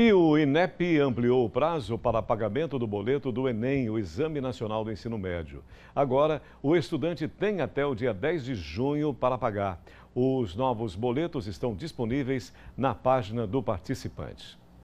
E o INEP ampliou o prazo para pagamento do boleto do Enem, o Exame Nacional do Ensino Médio. Agora, o estudante tem até o dia 10 de junho para pagar. Os novos boletos estão disponíveis na página do participante.